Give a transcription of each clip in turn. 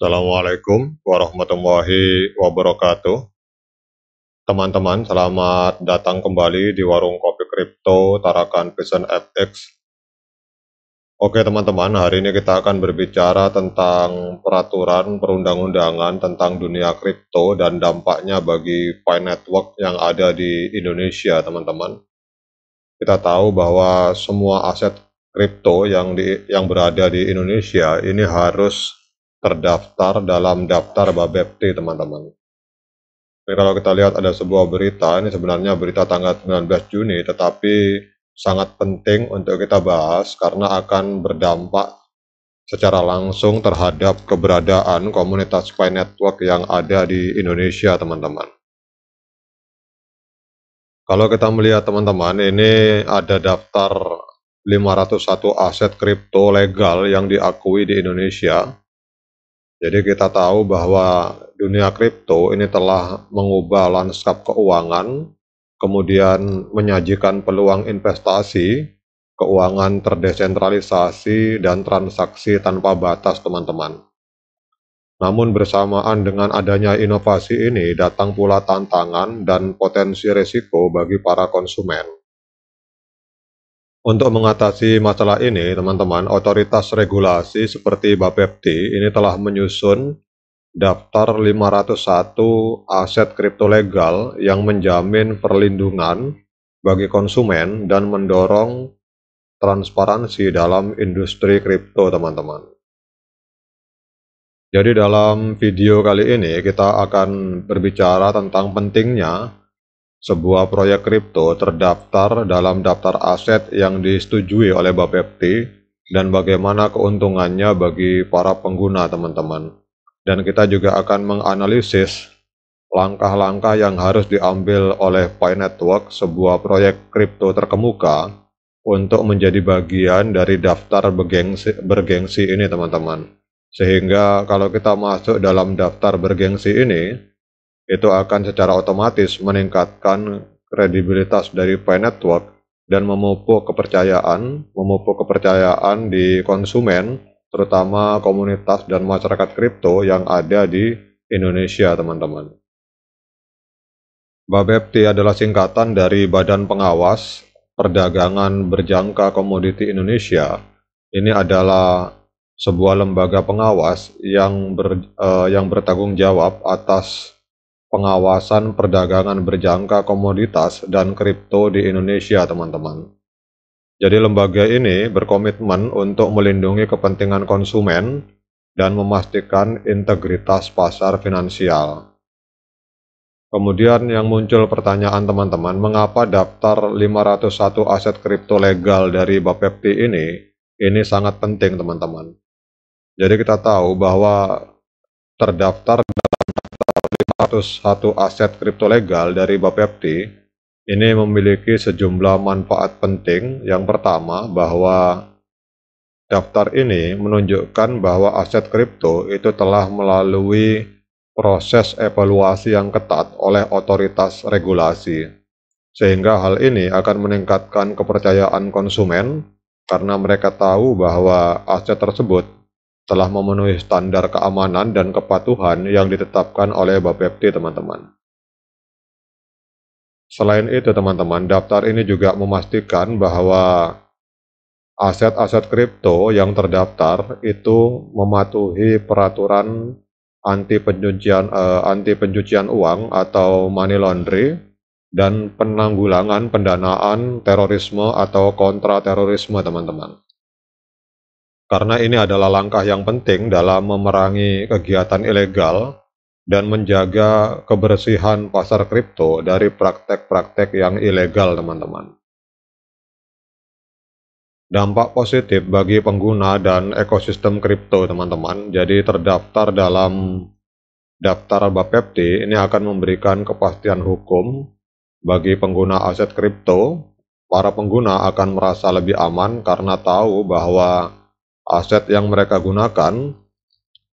Assalamualaikum warahmatullahi wabarakatuh. Teman-teman, selamat datang kembali di Warung Kopi Kripto Tarakan Vision FX. Oke teman-teman, hari ini kita akan berbicara tentang peraturan perundang-undangan tentang dunia kripto dan dampaknya bagi Pi Network yang ada di Indonesia, teman-teman. Kita tahu bahwa semua aset kripto yang di yang berada di Indonesia ini harus terdaftar dalam daftar Babepti, teman-teman. Jadi kalau kita lihat ada sebuah berita, ini sebenarnya berita tanggal 19 Juni, tetapi sangat penting untuk kita bahas karena akan berdampak secara langsung terhadap keberadaan komunitas spy Network yang ada di Indonesia, teman-teman. Kalau kita melihat teman-teman, ini ada daftar 501 aset kripto legal yang diakui di Indonesia jadi kita tahu bahwa dunia kripto ini telah mengubah lanskap keuangan, kemudian menyajikan peluang investasi, keuangan terdesentralisasi, dan transaksi tanpa batas teman-teman. Namun bersamaan dengan adanya inovasi ini datang pula tantangan dan potensi resiko bagi para konsumen. Untuk mengatasi masalah ini, teman-teman, otoritas regulasi seperti Bapepti ini telah menyusun daftar 501 aset kripto legal yang menjamin perlindungan bagi konsumen dan mendorong transparansi dalam industri kripto, teman-teman. Jadi dalam video kali ini kita akan berbicara tentang pentingnya sebuah proyek kripto terdaftar dalam daftar aset yang disetujui oleh Bapepti dan bagaimana keuntungannya bagi para pengguna teman-teman. Dan kita juga akan menganalisis langkah-langkah yang harus diambil oleh Pi Network, sebuah proyek kripto terkemuka, untuk menjadi bagian dari daftar bergengsi, bergengsi ini teman-teman. Sehingga kalau kita masuk dalam daftar bergengsi ini, itu akan secara otomatis meningkatkan kredibilitas dari pay network dan memupuk kepercayaan, memupuk kepercayaan di konsumen, terutama komunitas dan masyarakat kripto yang ada di Indonesia, teman-teman. BABEPTI adalah singkatan dari Badan Pengawas Perdagangan Berjangka Komoditi Indonesia. Ini adalah sebuah lembaga pengawas yang ber, eh, yang bertanggung jawab atas pengawasan perdagangan berjangka komoditas dan kripto di Indonesia, teman-teman. Jadi lembaga ini berkomitmen untuk melindungi kepentingan konsumen dan memastikan integritas pasar finansial. Kemudian yang muncul pertanyaan teman-teman, mengapa daftar 501 aset kripto legal dari Bapepti ini? Ini sangat penting teman-teman. Jadi kita tahu bahwa terdaftar 101 aset kripto legal dari Bapepti ini memiliki sejumlah manfaat penting. Yang pertama bahwa daftar ini menunjukkan bahwa aset kripto itu telah melalui proses evaluasi yang ketat oleh otoritas regulasi. Sehingga hal ini akan meningkatkan kepercayaan konsumen karena mereka tahu bahwa aset tersebut telah memenuhi standar keamanan dan kepatuhan yang ditetapkan oleh Bapepti teman-teman. Selain itu teman-teman, daftar ini juga memastikan bahwa aset-aset kripto yang terdaftar itu mematuhi peraturan anti pencucian eh, anti pencucian uang atau money laundry dan penanggulangan pendanaan terorisme atau kontra terorisme teman-teman karena ini adalah langkah yang penting dalam memerangi kegiatan ilegal dan menjaga kebersihan pasar kripto dari praktek-praktek yang ilegal, teman-teman. Dampak positif bagi pengguna dan ekosistem kripto, teman-teman. Jadi terdaftar dalam daftar Bapepti ini akan memberikan kepastian hukum bagi pengguna aset kripto. Para pengguna akan merasa lebih aman karena tahu bahwa aset yang mereka gunakan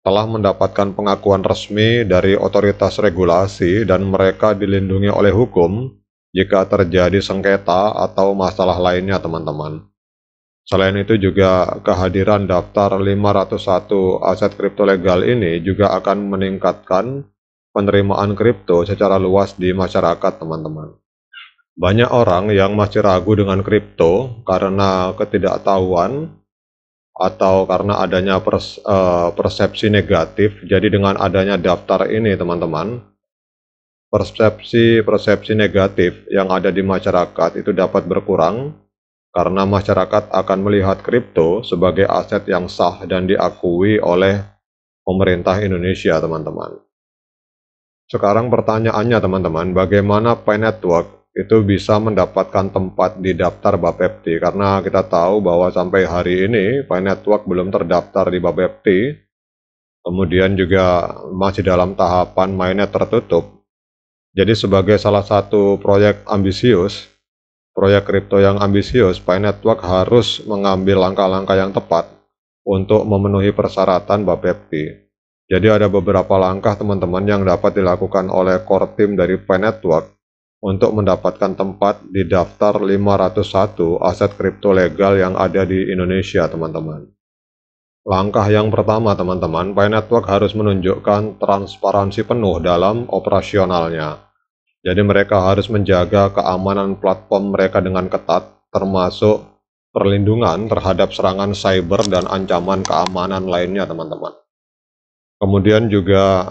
telah mendapatkan pengakuan resmi dari otoritas regulasi dan mereka dilindungi oleh hukum jika terjadi sengketa atau masalah lainnya teman-teman. Selain itu juga kehadiran daftar 501 aset kripto legal ini juga akan meningkatkan penerimaan kripto secara luas di masyarakat teman-teman. Banyak orang yang masih ragu dengan kripto karena ketidaktahuan atau karena adanya pers, uh, persepsi negatif. Jadi dengan adanya daftar ini teman-teman, persepsi-persepsi negatif yang ada di masyarakat itu dapat berkurang karena masyarakat akan melihat kripto sebagai aset yang sah dan diakui oleh pemerintah Indonesia, teman-teman. Sekarang pertanyaannya teman-teman, bagaimana Pi Network itu bisa mendapatkan tempat di daftar Bapepti karena kita tahu bahwa sampai hari ini Pi Network belum terdaftar di Bapepti kemudian juga masih dalam tahapan mainnet tertutup jadi sebagai salah satu proyek ambisius proyek kripto yang ambisius Pi Network harus mengambil langkah-langkah yang tepat untuk memenuhi persyaratan Bapepti jadi ada beberapa langkah teman-teman yang dapat dilakukan oleh core team dari Pi Network untuk mendapatkan tempat di daftar 501 aset kripto legal yang ada di Indonesia, teman-teman. Langkah yang pertama, teman-teman, Pay Network harus menunjukkan transparansi penuh dalam operasionalnya. Jadi mereka harus menjaga keamanan platform mereka dengan ketat, termasuk perlindungan terhadap serangan cyber dan ancaman keamanan lainnya, teman-teman. Kemudian juga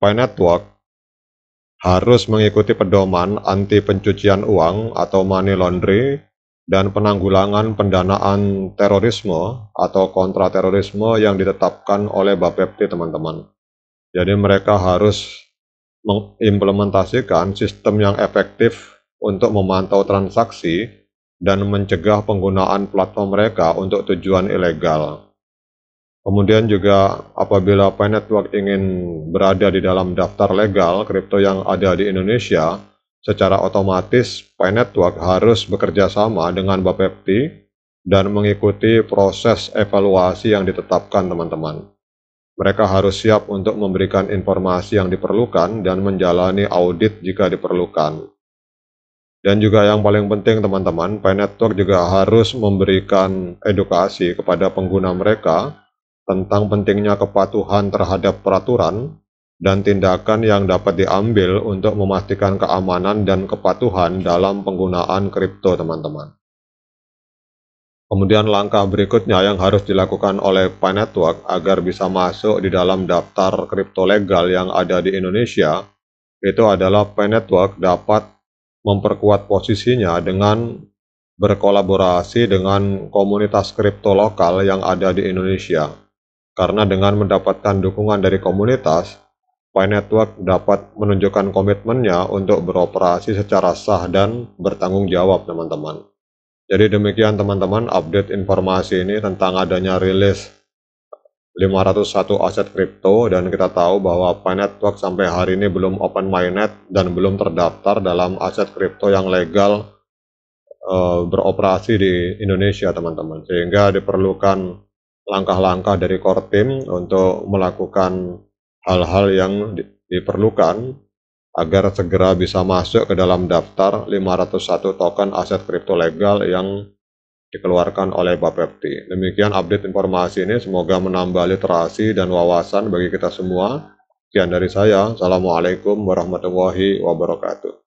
Pay Network harus mengikuti pedoman anti pencucian uang atau money laundry dan penanggulangan pendanaan terorisme atau kontra terorisme yang ditetapkan oleh Bapepti teman-teman. Jadi mereka harus mengimplementasikan sistem yang efektif untuk memantau transaksi dan mencegah penggunaan platform mereka untuk tujuan ilegal. Kemudian juga apabila Pi Network ingin berada di dalam daftar legal kripto yang ada di Indonesia, secara otomatis Pi Network harus bekerja sama dengan Bapepti dan mengikuti proses evaluasi yang ditetapkan teman-teman. Mereka harus siap untuk memberikan informasi yang diperlukan dan menjalani audit jika diperlukan. Dan juga yang paling penting teman-teman, Pi Network juga harus memberikan edukasi kepada pengguna mereka tentang pentingnya kepatuhan terhadap peraturan dan tindakan yang dapat diambil untuk memastikan keamanan dan kepatuhan dalam penggunaan kripto, teman-teman. Kemudian langkah berikutnya yang harus dilakukan oleh Pi Network agar bisa masuk di dalam daftar kripto legal yang ada di Indonesia, itu adalah Pi Network dapat memperkuat posisinya dengan berkolaborasi dengan komunitas kripto lokal yang ada di Indonesia. Karena dengan mendapatkan dukungan dari komunitas, Pi Network dapat menunjukkan komitmennya untuk beroperasi secara sah dan bertanggung jawab, teman-teman. Jadi demikian teman-teman update informasi ini tentang adanya rilis 501 aset kripto dan kita tahu bahwa Pi Network sampai hari ini belum open mainnet dan belum terdaftar dalam aset kripto yang legal eh, beroperasi di Indonesia teman-teman sehingga diperlukan langkah-langkah dari core team untuk melakukan hal-hal yang diperlukan agar segera bisa masuk ke dalam daftar 501 token aset kripto legal yang dikeluarkan oleh Bapepti. Demikian update informasi ini, semoga menambah literasi dan wawasan bagi kita semua. Sekian dari saya, Assalamualaikum warahmatullahi wabarakatuh.